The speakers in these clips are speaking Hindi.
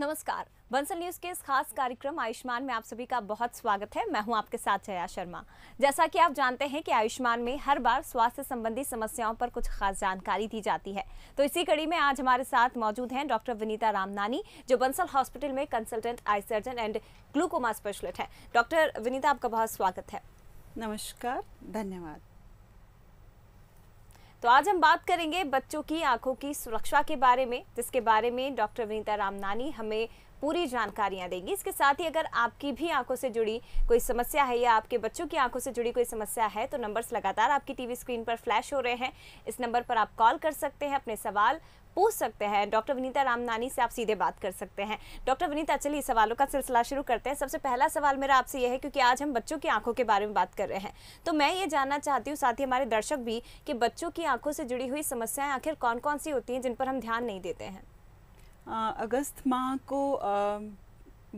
नमस्कार बंसल न्यूज के इस खास कार्यक्रम आयुष्मान में आप सभी का बहुत स्वागत है मैं हूं आपके साथ जया शर्मा जैसा कि आप जानते हैं कि आयुष्मान में हर बार स्वास्थ्य संबंधी समस्याओं पर कुछ खास जानकारी दी जाती है तो इसी कड़ी में आज हमारे साथ मौजूद हैं डॉक्टर विनीता रामनानी जो बंसल हॉस्पिटल में consultant eye surgeon and glaucoma specialist है डॉक्टर विनीता आपका बहुत स्वागत है नमस्कार धन्यवाद तो आज हम बात करेंगे बच्चों की आंखों की सुरक्षा के बारे में जिसके बारे में डॉक्टर विनीता रामनानी हमें पूरी जानकारियां देंगी इसके साथ ही अगर आपकी भी आंखों से जुड़ी कोई समस्या है या आपके बच्चों की आंखों से जुड़ी कोई समस्या है तो नंबर्स लगातार आपकी टीवी स्क्रीन पर फ्लैश हो रहे हैं इस नंबर पर आप कॉल कर सकते हैं अपने सवाल पूछ सकते हैं डॉक्टर विनीता रामनानी से आप सीधे बात कर सकते हैं डॉक्टर विनीता चलिए सवालों का सिलसिला शुरू करते हैं सबसे पहला सवाल मेरा आपसे यह है क्योंकि आज हम बच्चों की आंखों के बारे में बात कर रहे हैं तो मैं ये जानना चाहती हूँ साथ ही हमारे दर्शक भी कि बच्चों की आंखों से जुड़ी हुई समस्याएं आखिर कौन कौन सी होती हैं जिन पर हम ध्यान नहीं देते हैं अगस्त माह को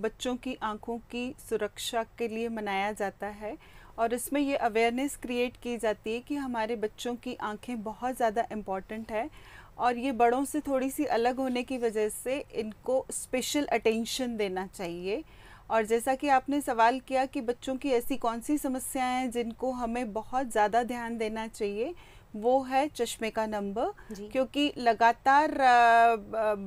बच्चों की आँखों की सुरक्षा के लिए मनाया जाता है और इसमें ये अवेयरनेस क्रिएट की जाती है कि हमारे बच्चों की आंखें बहुत ज़्यादा इम्पॉर्टेंट है और ये बड़ों से थोड़ी सी अलग होने की वजह से इनको स्पेशल अटेंशन देना चाहिए और जैसा कि आपने सवाल किया कि बच्चों की ऐसी कौन सी समस्याएं हैं जिनको हमें बहुत ज़्यादा ध्यान देना चाहिए वो है चश्मे का नंबर क्योंकि लगातार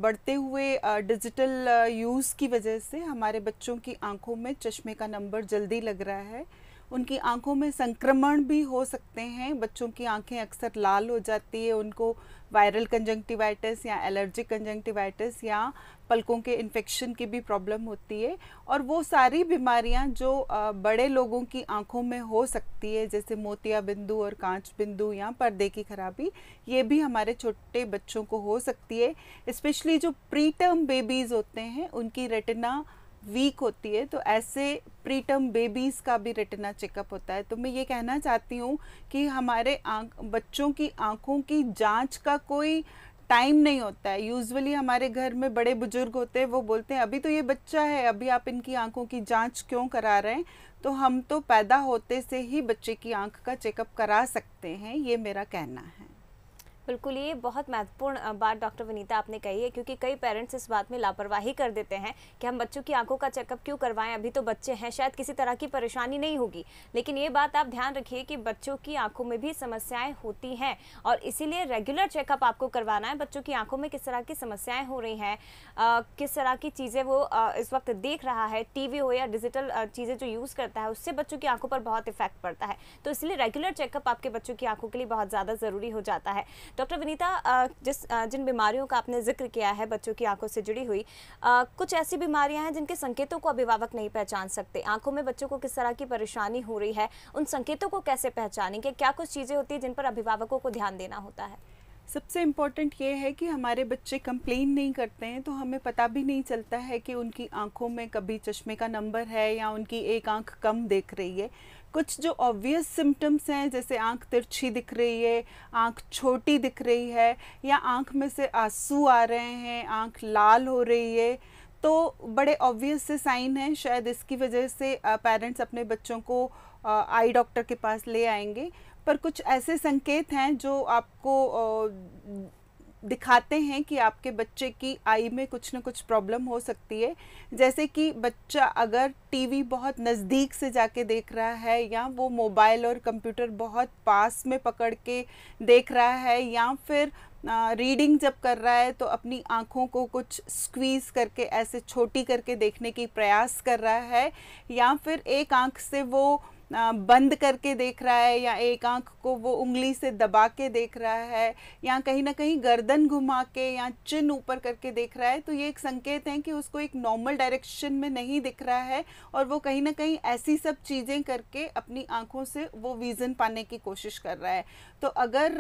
बढ़ते हुए डिजिटल यूज़ की वजह से हमारे बच्चों की आंखों में चश्मे का नंबर जल्दी लग रहा है उनकी आंखों में संक्रमण भी हो सकते हैं बच्चों की आंखें अक्सर लाल हो जाती है उनको वायरल कंजंक्टिवाइटिस या एलर्जिक कंजंक्टिवाइटिस या पलकों के इन्फेक्शन की भी प्रॉब्लम होती है और वो सारी बीमारियां जो बड़े लोगों की आंखों में हो सकती है जैसे मोतिया बिंदु और कांच बिंदु या पर्दे की खराबी ये भी हमारे छोटे बच्चों को हो सकती है स्पेशली जो प्री टर्म बेबीज़ होते हैं उनकी रेटिना वीक होती है तो ऐसे प्रीटर्म बेबीज़ का भी रेटिना चेकअप होता है तो मैं ये कहना चाहती हूँ कि हमारे आँख बच्चों की आँखों की जांच का कोई टाइम नहीं होता है यूजुअली हमारे घर में बड़े बुजुर्ग होते हैं वो बोलते हैं अभी तो ये बच्चा है अभी आप इनकी आँखों की जांच क्यों करा रहे हैं तो हम तो पैदा होते से ही बच्चे की आँख का चेकअप करा सकते हैं ये मेरा कहना है बिल्कुल ये बहुत महत्वपूर्ण बात डॉक्टर वनीता आपने कही है क्योंकि कई पेरेंट्स इस बात में लापरवाही कर देते हैं कि हम बच्चों की आंखों का चेकअप क्यों करवाएं अभी तो बच्चे हैं शायद किसी तरह की परेशानी नहीं होगी लेकिन ये बात आप ध्यान रखिए कि बच्चों की आंखों में भी समस्याएं होती हैं और इसीलिए रेगुलर चेकअप आपको करवाना है बच्चों की आंखों में किस तरह की समस्याएं हो रही हैं किस तरह की चीज़ें वो इस वक्त देख रहा है टीवी हो या डिजिटल चीज़ें जो यूज़ करता है उससे बच्चों की आंखों पर बहुत इफेक्ट पड़ता है तो इसलिए रेगुलर चेकअप आपके बच्चों की आंखों के लिए बहुत ज़्यादा ज़रूरी हो जाता है तो डॉक्टर विनीता जिस जिन बीमारियों का आपने जिक्र किया है बच्चों की आंखों से जुड़ी हुई कुछ ऐसी बीमारियां हैं जिनके संकेतों को अभिभावक नहीं पहचान सकते आंखों में बच्चों को किस तरह की परेशानी हो रही है उन संकेतों को कैसे पहचानेंगे क्या कुछ चीज़ें होती हैं जिन पर अभिभावकों को ध्यान देना होता है सबसे इम्पॉर्टेंट ये है कि हमारे बच्चे कंप्लेन नहीं करते हैं तो हमें पता भी नहीं चलता है कि उनकी आंखों में कभी चश्मे का नंबर है या उनकी एक आंख कम देख रही है कुछ जो ऑब्वियस सिम्टम्स हैं जैसे आंख तिरछी दिख रही है आंख छोटी दिख रही है या आंख में से आंसू आ रहे हैं आंख लाल हो रही है तो बड़े ऑब्वियस से साइन हैं शायद इसकी वजह से पेरेंट्स अपने बच्चों को आई डॉक्टर के पास ले आएंगे पर कुछ ऐसे संकेत हैं जो आपको दिखाते हैं कि आपके बच्चे की आई में कुछ ना कुछ प्रॉब्लम हो सकती है जैसे कि बच्चा अगर टीवी बहुत नज़दीक से जाके देख रहा है या वो मोबाइल और कंप्यूटर बहुत पास में पकड़ के देख रहा है या फिर रीडिंग जब कर रहा है तो अपनी आँखों को कुछ स्क्वीज़ करके ऐसे छोटी करके देखने की प्रयास कर रहा है या फिर एक आँख से वो बंद करके देख रहा है या एक आंख को वो उंगली से दबा के देख रहा है या कहीं ना कहीं गर्दन घुमा के या चिन ऊपर करके देख रहा है तो ये एक संकेत है कि उसको एक नॉर्मल डायरेक्शन में नहीं दिख रहा है और वो कहीं ना कहीं ऐसी सब चीज़ें करके अपनी आँखों से वो विज़न पाने की कोशिश कर रहा है तो अगर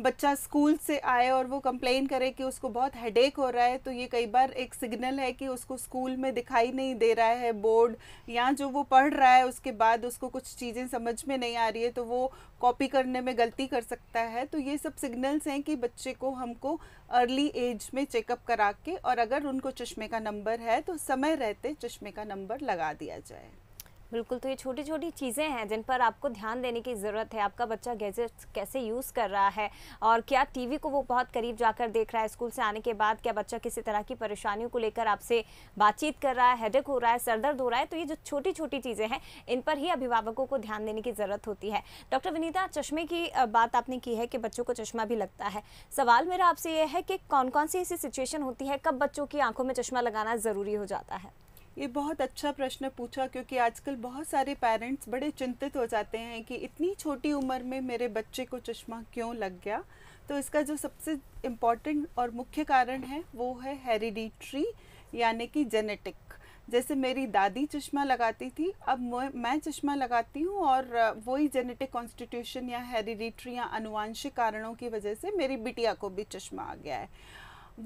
बच्चा स्कूल से आए और वो कंप्लेन करे कि उसको बहुत हेड हो रहा है तो ये कई बार एक सिग्नल है कि उसको स्कूल में दिखाई नहीं दे रहा है बोर्ड या जो वो पढ़ रहा है उसके बाद उसको कुछ चीज़ें समझ में नहीं आ रही है तो वो कॉपी करने में गलती कर सकता है तो ये सब सिग्नल्स हैं कि बच्चे को हमको अर्ली एज में चेकअप करा के और अगर उनको चश्मे का नंबर है तो समय रहते चश्मे का नंबर लगा दिया जाए बिल्कुल तो ये छोटी छोटी चीज़ें हैं जिन पर आपको ध्यान देने की ज़रूरत है आपका बच्चा गैजेट्स कैसे यूज़ कर रहा है और क्या टीवी को वो बहुत करीब जाकर देख रहा है स्कूल से आने के बाद क्या बच्चा किसी तरह की परेशानियों को लेकर आपसे बातचीत कर रहा है हेडेक हो रहा है सरदर्द हो रहा है तो ये जो छोटी छोटी चीज़ें हैं इन पर ही अभिभावकों को ध्यान देने की ज़रूरत होती है डॉक्टर विनीता चश्मे की बात आपने की है कि बच्चों को चश्मा भी लगता है सवाल मेरा आपसे ये है कि कौन कौन सी ऐसी सिचुएशन होती है कब बच्चों की आंखों में चश्मा लगाना ज़रूरी हो जाता है ये बहुत अच्छा प्रश्न पूछा क्योंकि आजकल बहुत सारे पेरेंट्स बड़े चिंतित हो जाते हैं कि इतनी छोटी उम्र में मेरे बच्चे को चश्मा क्यों लग गया तो इसका जो सबसे इम्पॉर्टेंट और मुख्य कारण है वो है हेरिडिट्री यानी कि जेनेटिक जैसे मेरी दादी चश्मा लगाती थी अब मैं चश्मा लगाती हूँ और वही जेनेटिक कॉन्स्टिट्यूशन या हेरिडिट्री या अनुवांशिक कारणों की वजह से मेरी बिटिया को भी चश्मा आ गया है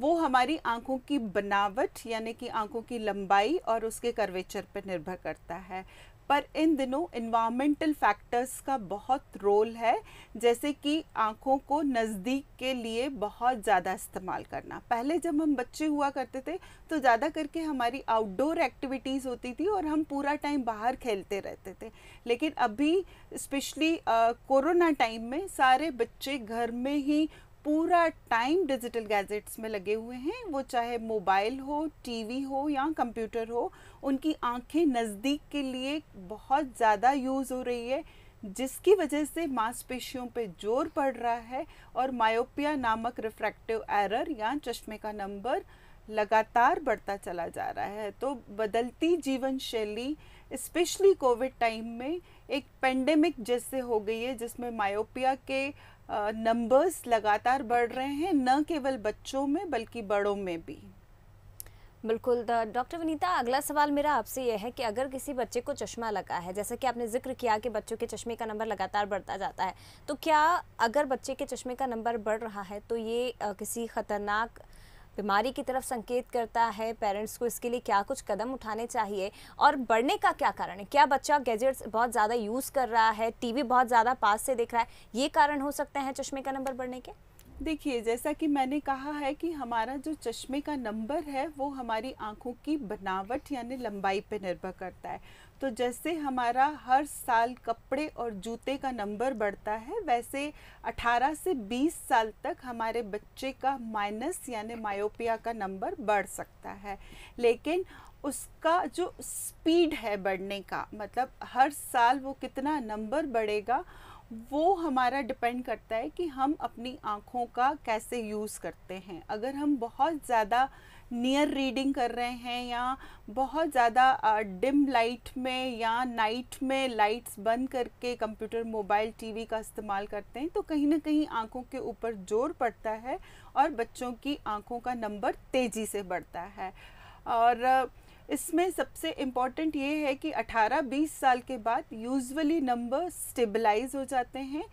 वो हमारी आंखों की बनावट यानी कि आंखों की लंबाई और उसके करवेचर पर निर्भर करता है पर इन दिनों इन्वामेंटल फैक्टर्स का बहुत रोल है जैसे कि आँखों को नज़दीक के लिए बहुत ज़्यादा इस्तेमाल करना पहले जब हम बच्चे हुआ करते थे तो ज़्यादा करके हमारी आउटडोर एक्टिविटीज़ होती थी और हम पूरा टाइम बाहर खेलते रहते थे लेकिन अभी स्पेशली कोरोना टाइम में सारे बच्चे घर में ही पूरा टाइम डिजिटल गैजेट्स में लगे हुए हैं वो चाहे मोबाइल हो टीवी हो या कंप्यूटर हो उनकी आंखें नज़दीक के लिए बहुत ज़्यादा यूज़ हो रही है जिसकी वजह से मांसपेशियों पे जोर पड़ रहा है और मायोपिया नामक रिफ्रैक्टिव एरर या चश्मे का नंबर लगातार बढ़ता चला जा रहा है तो बदलती जीवन शैली स्पेशली कोविड टाइम में एक पेंडेमिक जैसे हो गई है जिसमें मायोपिया के नंबर्स लगातार बढ़ रहे हैं न केवल बच्चों में बल्कि बड़ों में भी बिल्कुल डॉक्टर विनीता अगला सवाल मेरा आपसे यह है कि अगर किसी बच्चे को चश्मा लगा है जैसे कि आपने जिक्र किया कि बच्चों के चश्मे का नंबर लगातार बढ़ता जाता है तो क्या अगर बच्चे के चश्मे का नंबर बढ़ रहा है तो ये किसी खतरनाक बीमारी की तरफ संकेत करता है पेरेंट्स को इसके लिए क्या कुछ कदम उठाने चाहिए और बढ़ने का क्या कारण है क्या बच्चा गैजेट्स बहुत ज़्यादा यूज़ कर रहा है टीवी बहुत ज़्यादा पास से देख रहा है ये कारण हो सकते हैं चश्मे का नंबर बढ़ने के देखिए जैसा कि मैंने कहा है कि हमारा जो चश्मे का नंबर है वो हमारी आंखों की बनावट यानी लंबाई पर निर्भर करता है तो जैसे हमारा हर साल कपड़े और जूते का नंबर बढ़ता है वैसे 18 से 20 साल तक हमारे बच्चे का माइनस यानी मायोपिया का नंबर बढ़ सकता है लेकिन उसका जो स्पीड है बढ़ने का मतलब हर साल वो कितना नंबर बढ़ेगा वो हमारा डिपेंड करता है कि हम अपनी आँखों का कैसे यूज़ करते हैं अगर हम बहुत ज़्यादा नियर रीडिंग कर रहे हैं या बहुत ज़्यादा डिम लाइट में या नाइट में लाइट्स बंद करके कंप्यूटर मोबाइल टीवी का इस्तेमाल करते हैं तो कहीं ना कहीं आँखों के ऊपर जोर पड़ता है और बच्चों की आँखों का नंबर तेज़ी से बढ़ता है और इसमें सबसे इम्पॉर्टेंट ये है कि 18-20 साल के बाद यूजुअली नंबर स्टेबलाइज हो जाते हैं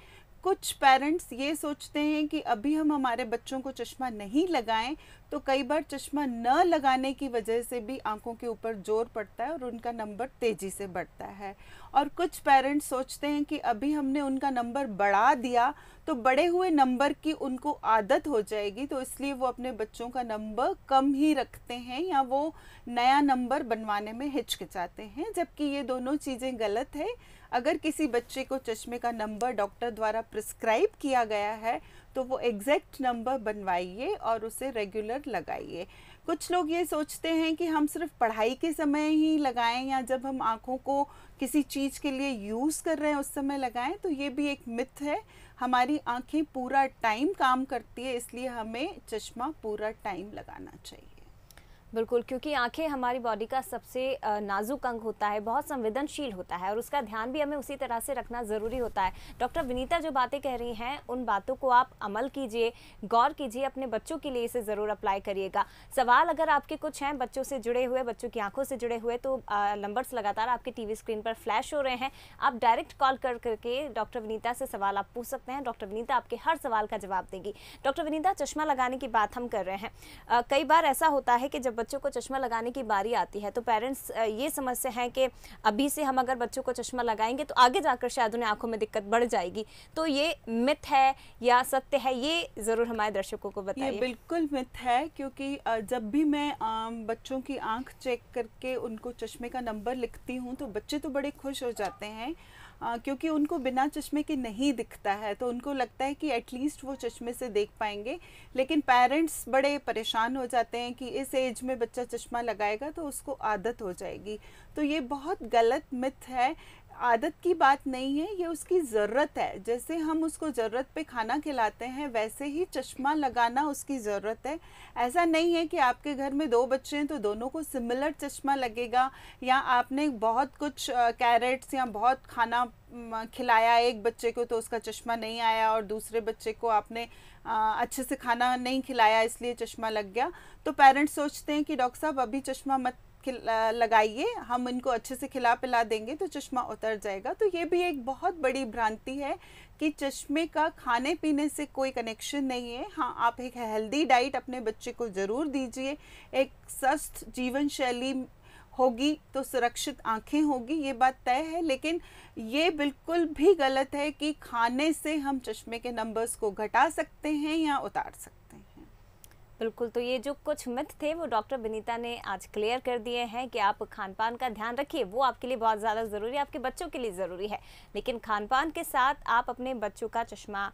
कुछ पेरेंट्स ये सोचते हैं कि अभी हम हमारे बच्चों को चश्मा नहीं लगाएं तो कई बार चश्मा न लगाने की वजह से भी आंखों के ऊपर जोर पड़ता है और उनका नंबर तेज़ी से बढ़ता है और कुछ पेरेंट्स सोचते हैं कि अभी हमने उनका नंबर बढ़ा दिया तो बड़े हुए नंबर की उनको आदत हो जाएगी तो इसलिए वो अपने बच्चों का नंबर कम ही रखते हैं या वो नया नंबर बनवाने में हिचकिचाते हैं जबकि ये दोनों चीज़ें गलत है अगर किसी बच्चे को चश्मे का नंबर डॉक्टर द्वारा प्रिस्क्राइब किया गया है तो वो एग्जैक्ट नंबर बनवाइए और उसे रेगुलर लगाइए कुछ लोग ये सोचते हैं कि हम सिर्फ पढ़ाई के समय ही लगाएं या जब हम आँखों को किसी चीज़ के लिए यूज़ कर रहे हैं उस समय लगाएं तो ये भी एक मिथ है हमारी आँखें पूरा टाइम काम करती है इसलिए हमें चश्मा पूरा टाइम लगाना चाहिए बिल्कुल क्योंकि आंखें हमारी बॉडी का सबसे नाजुक अंग होता है बहुत संवेदनशील होता है और उसका ध्यान भी हमें उसी तरह से रखना ज़रूरी होता है डॉक्टर विनीता जो बातें कह रही हैं उन बातों को आप अमल कीजिए गौर कीजिए अपने बच्चों के लिए इसे ज़रूर अप्लाई करिएगा सवाल अगर आपके कुछ हैं बच्चों से जुड़े हुए बच्चों की आंखों से जुड़े हुए तो नंबर्स लगातार आपकी टी स्क्रीन पर फ्लैश हो रहे हैं आप डायरेक्ट कॉल कर करके डॉक्टर विनीता से सवाल आप पूछ सकते हैं डॉक्टर विनीता आपके हर सवाल का जवाब देंगी डॉक्टर विनीता चश्मा लगाने की बात हम कर रहे हैं कई बार ऐसा होता है कि जब बच्चों को चश्मा लगाने की बारी आती है तो पेरेंट्स ये समस्या है कि अभी से हम अगर बच्चों को चश्मा लगाएंगे तो आगे जाकर शायद उन्हें आंखों में दिक्कत बढ़ जाएगी तो ये मिथ है या सत्य है ये ज़रूर हमारे दर्शकों को बताइए बिल्कुल मिथ है क्योंकि जब भी मैं बच्चों की आंख चेक करके उनको चश्मे का नंबर लिखती हूँ तो बच्चे तो बड़े खुश हो जाते हैं आ, क्योंकि उनको बिना चश्मे के नहीं दिखता है तो उनको लगता है कि एटलीस्ट वो चश्मे से देख पाएंगे लेकिन पेरेंट्स बड़े परेशान हो जाते हैं कि इस एज में बच्चा चश्मा लगाएगा तो उसको आदत हो जाएगी तो ये बहुत गलत मिथ है आदत की बात नहीं है ये उसकी ज़रूरत है जैसे हम उसको ज़रूरत पे खाना खिलाते हैं वैसे ही चश्मा लगाना उसकी ज़रूरत है ऐसा नहीं है कि आपके घर में दो बच्चे हैं तो दोनों को सिमिलर चश्मा लगेगा या आपने बहुत कुछ कैरेट्स या बहुत खाना खिलाया एक बच्चे को तो उसका चश्मा नहीं आया और दूसरे बच्चे को आपने आ, अच्छे से खाना नहीं खिलाया इसलिए चश्मा लग गया तो पेरेंट्स सोचते हैं कि डॉक्टर साहब अभी चश्मा मत लगाइए हम इनको अच्छे से खिला पिला देंगे तो चश्मा उतर जाएगा तो ये भी एक बहुत बड़ी भ्रांति है कि चश्मे का खाने पीने से कोई कनेक्शन नहीं है हाँ आप एक हेल्दी डाइट अपने बच्चे को ज़रूर दीजिए एक स्वस्थ जीवन शैली होगी तो सुरक्षित आंखें होगी ये बात तय है लेकिन ये बिल्कुल भी गलत है कि खाने से हम चश्मे के नंबर्स को घटा सकते हैं या उतार सकते हैं बिल्कुल तो ये जो कुछ मिथ थे वो डॉक्टर बनीता ने आज क्लियर कर दिए हैं कि आप खान पान का ध्यान रखिए वो आपके लिए बहुत ज़्यादा ज़रूरी है आपके बच्चों के लिए ज़रूरी है लेकिन खान पान के साथ आप अपने बच्चों का चश्मा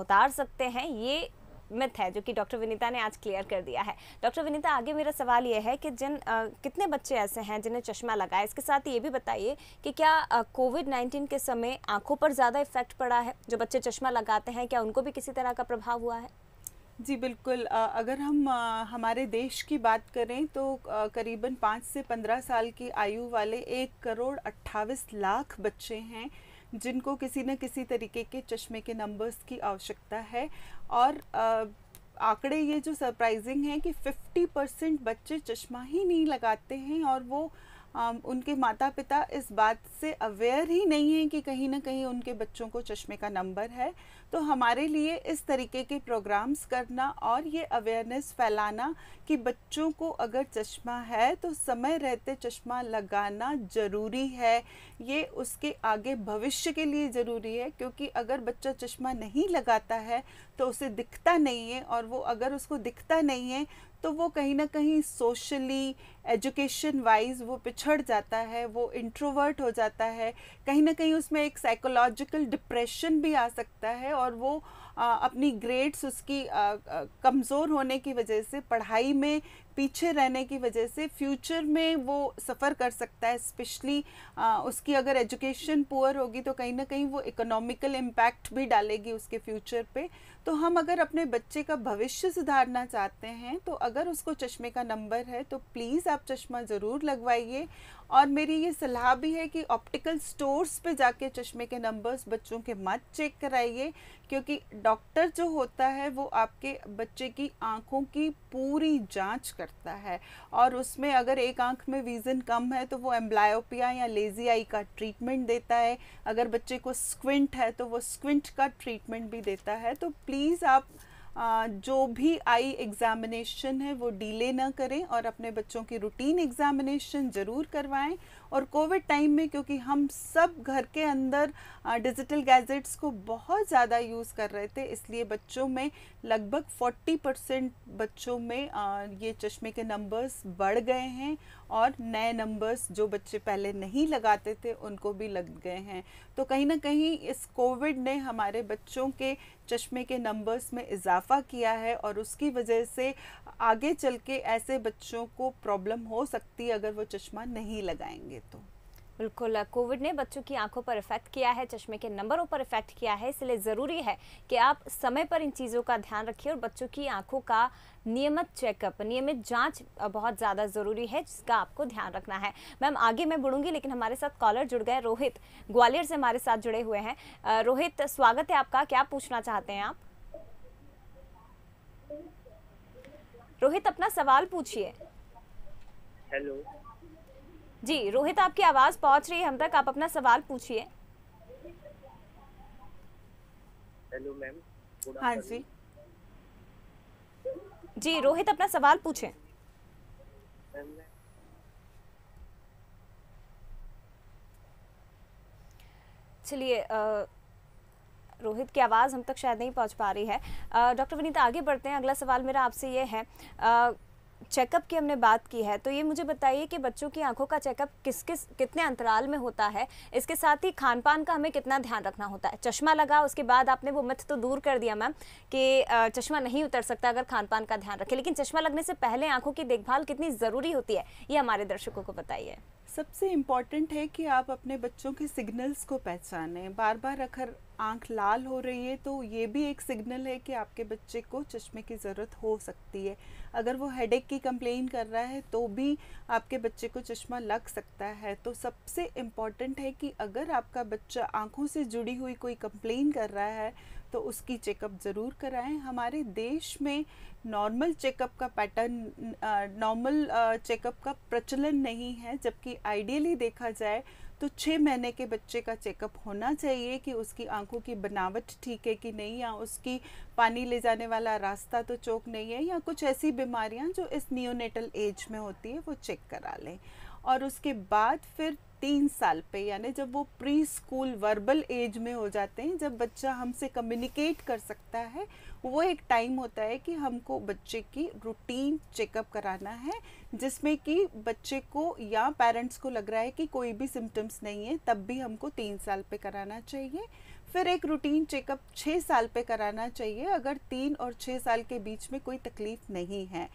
उतार सकते हैं ये मिथ है जो कि डॉक्टर विनीता ने आज क्लियर कर दिया है डॉक्टर विनीता आगे मेरा सवाल यह है कि जिन आ, कितने बच्चे ऐसे हैं जिन्हें चश्मा लगा है इसके साथ ये भी बताइए कि क्या कोविड नाइन्टीन के समय आंखों पर ज़्यादा इफेक्ट पड़ा है जो बच्चे चश्मा लगाते हैं क्या उनको भी किसी तरह का प्रभाव हुआ है जी बिल्कुल अगर हम हमारे देश की बात करें तो करीबन पाँच से पंद्रह साल की आयु वाले एक करोड़ अट्ठाईस लाख बच्चे हैं जिनको किसी न किसी तरीके के चश्मे के नंबर्स की आवश्यकता है और आंकड़े ये जो सरप्राइजिंग है कि 50 परसेंट बच्चे चश्मा ही नहीं लगाते हैं और वो उनके माता पिता इस बात से अवेयर ही नहीं हैं कि कहीं ना कहीं उनके बच्चों को चश्मे का नंबर है तो हमारे लिए इस तरीके के प्रोग्राम्स करना और ये अवेयरनेस फैलाना कि बच्चों को अगर चश्मा है तो समय रहते चश्मा लगाना ज़रूरी है ये उसके आगे भविष्य के लिए ज़रूरी है क्योंकि अगर बच्चा चश्मा नहीं लगाता है तो उसे दिखता नहीं है और वो अगर उसको दिखता नहीं है तो वो कहीं ना कहीं सोशली एजुकेशन वाइज वो पिछड़ जाता है वो इंट्रोवर्ट हो जाता है कहीं ना कहीं उसमें एक साइकोलॉजिकल डिप्रेशन भी आ सकता है और वो आ, अपनी ग्रेड्स उसकी कमज़ोर होने की वजह से पढ़ाई में पीछे रहने की वजह से फ्यूचर में वो सफ़र कर सकता है स्पेशली उसकी अगर एजुकेशन पुअर होगी तो कहीं ना कहीं वो इकोनॉमिकल इम्पैक्ट भी डालेगी उसके फ्यूचर पे तो हम अगर अपने बच्चे का भविष्य सुधारना चाहते हैं तो अगर उसको चश्मे का नंबर है तो प्लीज़ आप चश्मा ज़रूर लगवाइए और मेरी ये सलाह भी है कि ऑप्टिकल स्टोर्स पे जाके चश्मे के नंबर्स बच्चों के मत चेक कराइए क्योंकि डॉक्टर जो होता है वो आपके बच्चे की आँखों की पूरी जाँच करता है और उसमें अगर एक आंख में विज़न कम है तो वो एम्ब्लायोपिया या लेज़ी आई का ट्रीटमेंट देता है अगर बच्चे को स्क्विंट है तो वो स्क्विंट का ट्रीटमेंट भी देता है तो प्लीज़ आप आ, जो भी आई एग्ज़ामिनेशन है वो डिले ना करें और अपने बच्चों की रूटीन एग्ज़ामिनेशन ज़रूर करवाएं और कोविड टाइम में क्योंकि हम सब घर के अंदर डिजिटल गैजेट्स को बहुत ज़्यादा यूज़ कर रहे थे इसलिए बच्चों में लगभग 40 परसेंट बच्चों में ये चश्मे के नंबर्स बढ़ गए हैं और नए नंबर्स जो बच्चे पहले नहीं लगाते थे उनको भी लग गए हैं तो कहीं ना कहीं इस कोविड ने हमारे बच्चों के चश्मे के नंबर्स में इजाफा किया है और उसकी वजह से आगे चल के ऐसे बच्चों को प्रॉब्लम हो सकती है अगर वो चश्मा नहीं लगाएंगे देता तो बिल्कुल कोविड ने बच्चों की आंखों पर इफेक्ट किया है चश्मे के नंबरों पर इफेक्ट किया है इसलिए ज़रूरी है कि आप समय पर इन चीज़ों का ध्यान रखिए और बच्चों की आंखों का नियमित चेकअप नियमित जांच बहुत ज़्यादा ज़रूरी है जिसका आपको ध्यान रखना है मैम आगे मैं बढ़ूंगी लेकिन हमारे साथ कॉलर जुड़ गए रोहित ग्वालियर से हमारे साथ जुड़े हुए हैं रोहित स्वागत है आपका क्या पूछना चाहते हैं आप रोहित अपना सवाल पूछिए हेलो जी रोहित आपकी आवाज पहुंच रही है हम तक आप अपना सवाल पूछिए हेलो मैम हाँ जी जी रोहित अपना सवाल पूछे चलिए रोहित की आवाज़ हम तक शायद नहीं पहुंच पा रही है डॉक्टर विनीता आगे बढ़ते हैं अगला सवाल मेरा आपसे ये है आ, चेकअप की हमने बात की है तो ये मुझे बताइए कि बच्चों की आंखों का चेकअप किस किस कितने अंतराल में होता है इसके साथ ही खान पान का हमें कितना ध्यान रखना होता है चश्मा लगा उसके बाद आपने वो मत तो दूर कर दिया मैम कि चश्मा नहीं उतर सकता अगर खान पान का ध्यान रखें लेकिन चश्मा लगने से पहले आँखों की देखभाल कितनी ज़रूरी होती है ये हमारे दर्शकों को बताइए सबसे इम्पॉर्टेंट है कि आप अपने बच्चों के सिग्नल्स को पहचानें बार बार अगर आंख लाल हो रही है तो ये भी एक सिग्नल है कि आपके बच्चे को चश्मे की ज़रूरत हो सकती है अगर वो हेडेक की कंप्लेन कर रहा है तो भी आपके बच्चे को चश्मा लग सकता है तो सबसे इम्पॉर्टेंट है कि अगर आपका बच्चा आँखों से जुड़ी हुई कोई कंप्लेन कर रहा है तो उसकी चेकअप ज़रूर कराएं हमारे देश में नॉर्मल चेकअप का पैटर्न नॉर्मल चेकअप का प्रचलन नहीं है जबकि आइडियली देखा जाए तो छः महीने के बच्चे का चेकअप होना चाहिए कि उसकी आंखों की बनावट ठीक है कि नहीं या उसकी पानी ले जाने वाला रास्ता तो चौक नहीं है या कुछ ऐसी बीमारियां जो इस नियोनेटल एज में होती है वो चेक करा लें और उसके बाद फिर तीन साल पे यानी जब वो प्री स्कूल वर्बल एज में हो जाते हैं जब बच्चा हमसे कम्युनिकेट कर सकता है वो एक टाइम होता है कि हमको बच्चे की रूटीन चेकअप कराना है जिसमें कि बच्चे को या पेरेंट्स को लग रहा है कि कोई भी सिम्टम्स नहीं है तब भी हमको तीन साल पे कराना चाहिए फिर एक रूटीन चेकअप छः साल पे कराना चाहिए अगर तीन और छः साल के बीच में कोई तकलीफ़ नहीं है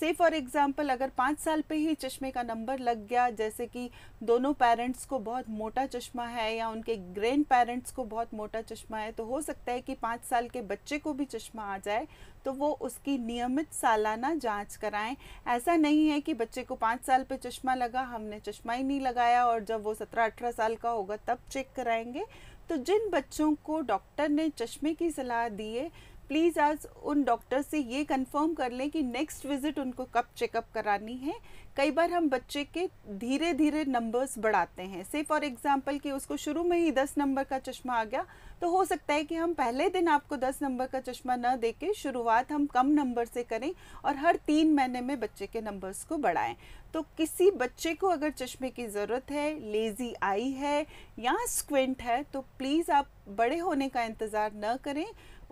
से फॉर एग्जांपल अगर पाँच साल पे ही चश्मे का नंबर लग गया जैसे कि दोनों पेरेंट्स को बहुत मोटा चश्मा है या उनके ग्रैंड पेरेंट्स को बहुत मोटा चश्मा है तो हो सकता है कि पाँच साल के बच्चे को भी चश्मा आ जाए तो वो उसकी नियमित सालाना जांच कराएं ऐसा नहीं है कि बच्चे को पाँच साल पे चश्मा लगा हमने चश्मा ही नहीं लगाया और जब वो सत्रह अठारह साल का होगा तब चेक कराएंगे तो जिन बच्चों को डॉक्टर ने चश्मे की सलाह दी है प्लीज़ आज उन डॉक्टर से ये कंफर्म कर लें कि नेक्स्ट विज़िट उनको कब चेकअप करानी है कई बार हम बच्चे के धीरे धीरे नंबर्स बढ़ाते हैं से फॉर एग्ज़ाम्पल कि उसको शुरू में ही दस नंबर का चश्मा आ गया तो हो सकता है कि हम पहले दिन आपको दस नंबर का चश्मा न दे शुरुआत हम कम नंबर से करें और हर तीन महीने में बच्चे के नंबर्स को बढ़ाएं तो किसी बच्चे को अगर चश्मे की ज़रूरत है लेज़ी आई है या स्क्विंट है तो प्लीज़ आप बड़े होने का इंतज़ार न करें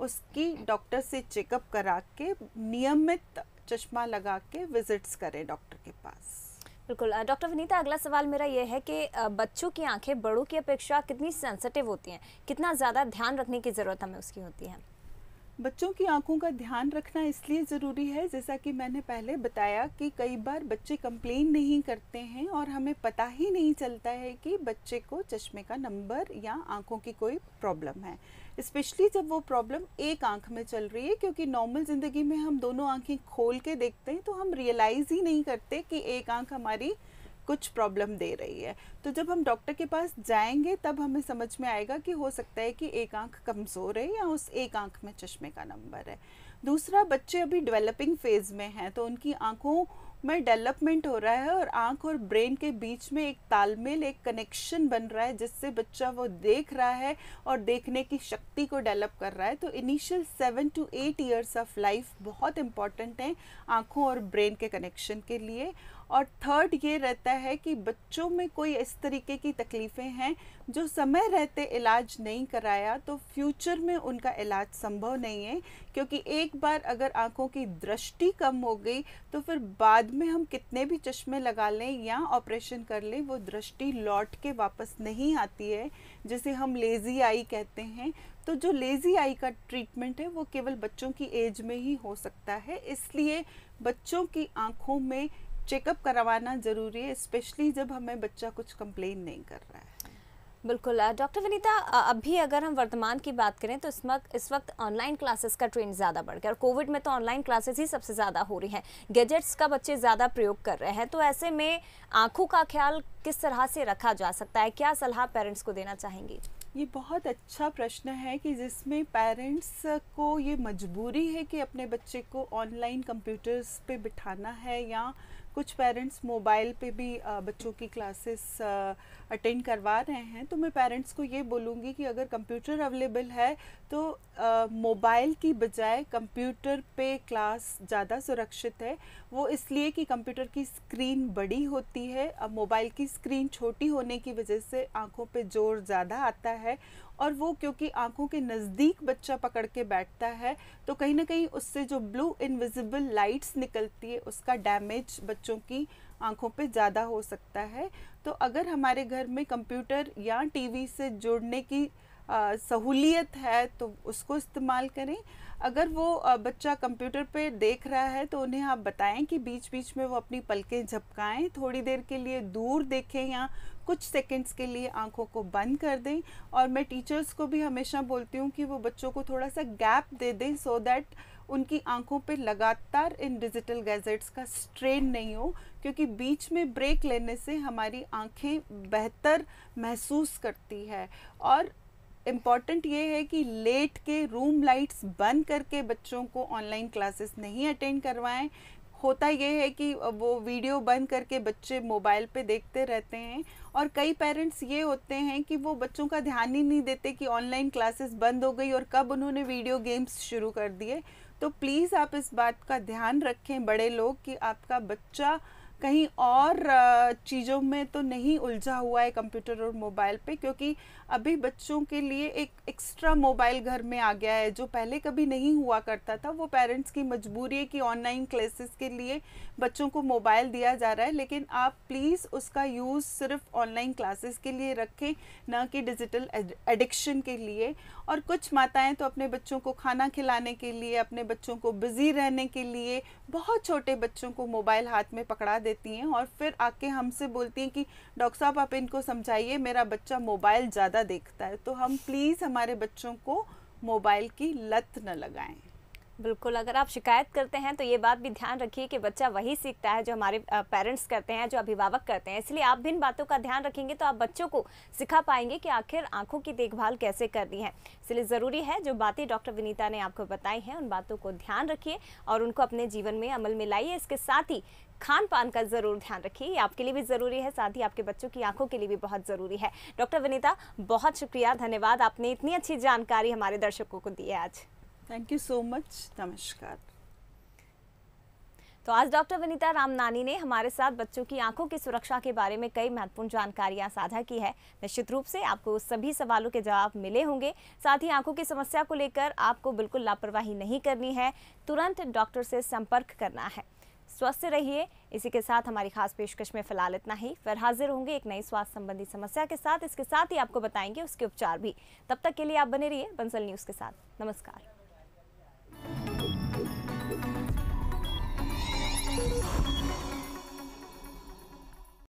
उसकी डॉक्टर से चेकअप करा के नियमित चश्मा लगा के विजिट्स करें डॉक्टर के पास बिल्कुल डॉक्टर विनीता अगला सवाल मेरा ये है कि बच्चों की आंखें बड़ों की अपेक्षा कितनी सेंसिटिव होती हैं कितना ज़्यादा ध्यान रखने की ज़रूरत हमें उसकी होती है बच्चों की आंखों का ध्यान रखना इसलिए ज़रूरी है जैसा कि मैंने पहले बताया कि कई बार बच्चे कंप्लेन नहीं करते हैं और हमें पता ही नहीं चलता है कि बच्चे को चश्मे का नंबर या आंखों की कोई प्रॉब्लम है स्पेशली जब वो प्रॉब्लम एक आंख में चल रही है क्योंकि नॉर्मल ज़िंदगी में हम दोनों आंखें खोल के देखते हैं तो हम रियलाइज़ ही नहीं करते कि एक आंख हमारी कुछ प्रॉब्लम दे रही है तो जब हम डॉक्टर के पास जाएंगे तब हमें समझ में आएगा कि हो सकता है कि एक आंख कमज़ोर है या उस एक आंख में चश्मे का नंबर है दूसरा बच्चे अभी डेवलपिंग फेज़ में हैं तो उनकी आँखों में डेवलपमेंट हो रहा है और आंख और ब्रेन के बीच में एक तालमेल एक कनेक्शन बन रहा है जिससे बच्चा वो देख रहा है और देखने की शक्ति को डेवलप कर रहा है तो initial seven two eight years of life बहुत इंपॉर्टेंट हैं आँखों और ब्रेन के कनेक्शन के लिए और थर्ड ये रहता है कि बच्चों में कोई इस तरीके की तकलीफ़ें हैं जो समय रहते इलाज नहीं कराया तो फ्यूचर में उनका इलाज संभव नहीं है क्योंकि एक बार अगर आंखों की दृष्टि कम हो गई तो फिर बाद में हम कितने भी चश्मे लगा लें या ऑपरेशन कर लें वो दृष्टि लौट के वापस नहीं आती है जिसे हम लेज़ी आई कहते हैं तो जो लेज़ी आई का ट्रीटमेंट है वो केवल बच्चों की एज में ही हो सकता है इसलिए बच्चों की आँखों में चेकअप करवाना ज़रूरी है स्पेशली जब हमें बच्चा कुछ कंप्लेन नहीं कर रहा है बिल्कुल डॉक्टर विनीता अभी अगर हम वर्तमान की बात करें तो इस वक्त इस वक्त ऑनलाइन क्लासेस का ट्रेंड ज़्यादा बढ़ गया और कोविड में तो ऑनलाइन क्लासेस ही सबसे ज़्यादा हो रही हैं गैजेट्स का बच्चे ज़्यादा प्रयोग कर रहे हैं तो ऐसे में आँखों का ख्याल किस तरह से रखा जा सकता है क्या सलाह पेरेंट्स को देना चाहेंगी ये बहुत अच्छा प्रश्न है कि जिसमें पेरेंट्स को ये मजबूरी है कि अपने बच्चे को ऑनलाइन कंप्यूटर्स पे बिठाना है या कुछ पेरेंट्स मोबाइल पे भी बच्चों की क्लासेस अटेंड करवा रहे हैं तो मैं पेरेंट्स को ये बोलूँगी कि अगर कंप्यूटर अवेलेबल है तो मोबाइल की बजाय कंप्यूटर पे क्लास ज़्यादा सुरक्षित है वो इसलिए कि कंप्यूटर की स्क्रीन बड़ी होती है अब मोबाइल की स्क्रीन छोटी होने की वजह से आँखों पर जोर ज़्यादा आता है और वो क्योंकि आंखों के नज़दीक बच्चा पकड़ के बैठता है तो कहीं ना कहीं उससे जो ब्लू इनविजिबल लाइट्स निकलती है उसका डैमेज बच्चों की आंखों पे ज़्यादा हो सकता है तो अगर हमारे घर में कंप्यूटर या टीवी से जुड़ने की सहूलियत है तो उसको इस्तेमाल करें अगर वो आ, बच्चा कंप्यूटर पे देख रहा है तो उन्हें आप बताएं कि बीच बीच में वो अपनी पलकें झपकाएं थोड़ी देर के लिए दूर देखें या कुछ सेकंड्स के लिए आंखों को बंद कर दें और मैं टीचर्स को भी हमेशा बोलती हूँ कि वो बच्चों को थोड़ा सा गैप दे दें सो so दैट उनकी आंखों पर लगातार इन डिजिटल गैजेट्स का स्ट्रेन नहीं हो क्योंकि बीच में ब्रेक लेने से हमारी आंखें बेहतर महसूस करती है और इम्पॉर्टेंट ये है कि लेट के रूम लाइट्स बंद करके बच्चों को ऑनलाइन क्लासेस नहीं अटेंड करवाएं होता यह है कि वो वीडियो बंद करके बच्चे मोबाइल पे देखते रहते हैं और कई पेरेंट्स ये होते हैं कि वो बच्चों का ध्यान ही नहीं देते कि ऑनलाइन क्लासेस बंद हो गई और कब उन्होंने वीडियो गेम्स शुरू कर दिए तो प्लीज़ आप इस बात का ध्यान रखें बड़े लोग कि आपका बच्चा कहीं और चीज़ों में तो नहीं उलझा हुआ है कंप्यूटर और मोबाइल पे क्योंकि अभी बच्चों के लिए एक एक्स्ट्रा मोबाइल घर में आ गया है जो पहले कभी नहीं हुआ करता था वो पेरेंट्स की मजबूरी है कि ऑनलाइन क्लासेस के लिए बच्चों को मोबाइल दिया जा रहा है लेकिन आप प्लीज़ उसका यूज़ सिर्फ ऑनलाइन क्लासेस के लिए रखें ना कि डिजिटल एडिक्शन के लिए और कुछ माताएं तो अपने बच्चों को खाना खिलाने के लिए अपने बच्चों को बिज़ी रहने के लिए बहुत छोटे बच्चों को मोबाइल हाथ में पकड़ा देती हैं और फिर आके हमसे बोलती हैं कि डॉक्टर साहब आप इनको समझाइए मेरा बच्चा मोबाइल ज़्यादा ज़्यादा देखता है तो हम प्लीज़ हमारे बच्चों को मोबाइल की लत न लगाएं बिल्कुल अगर आप शिकायत करते हैं तो ये बात भी ध्यान रखिए कि बच्चा वही सीखता है जो हमारे पेरेंट्स करते हैं जो अभिभावक करते हैं इसलिए आप भी इन बातों का ध्यान रखेंगे तो आप बच्चों को सिखा पाएंगे कि आखिर आंखों की देखभाल कैसे करनी है इसलिए ज़रूरी है जो बातें डॉक्टर विनीता ने आपको बताई हैं उन बातों को ध्यान रखिए और उनको अपने जीवन में अमल में लाइए इसके साथ ही खान पान का ज़रूर ध्यान रखिए आपके लिए भी ज़रूरी है साथ ही आपके बच्चों की आंखों के लिए भी बहुत ज़रूरी है डॉक्टर विनीता बहुत शुक्रिया धन्यवाद आपने इतनी अच्छी जानकारी हमारे दर्शकों को दी है आज थैंक यू सो मच नमस्कार तो आज डॉक्टर विनीता रामनानी ने हमारे साथ बच्चों की आंखों की सुरक्षा के बारे में कई महत्वपूर्ण जानकारियां साझा की है निश्चित रूप से आपको सभी सवालों के जवाब मिले होंगे साथ ही आंखों की समस्या को लेकर आपको बिल्कुल लापरवाही नहीं करनी है तुरंत डॉक्टर से संपर्क करना है स्वस्थ रहिए इसी के साथ हमारी खास पेशकश में फिलहाल इतना ही फिर हाजिर होंगे एक नई स्वास्थ्य संबंधी समस्या के साथ इसके साथ ही आपको बताएंगे उसके उपचार भी तब तक के लिए आप बने रहिए बंसल न्यूज़ के साथ नमस्कार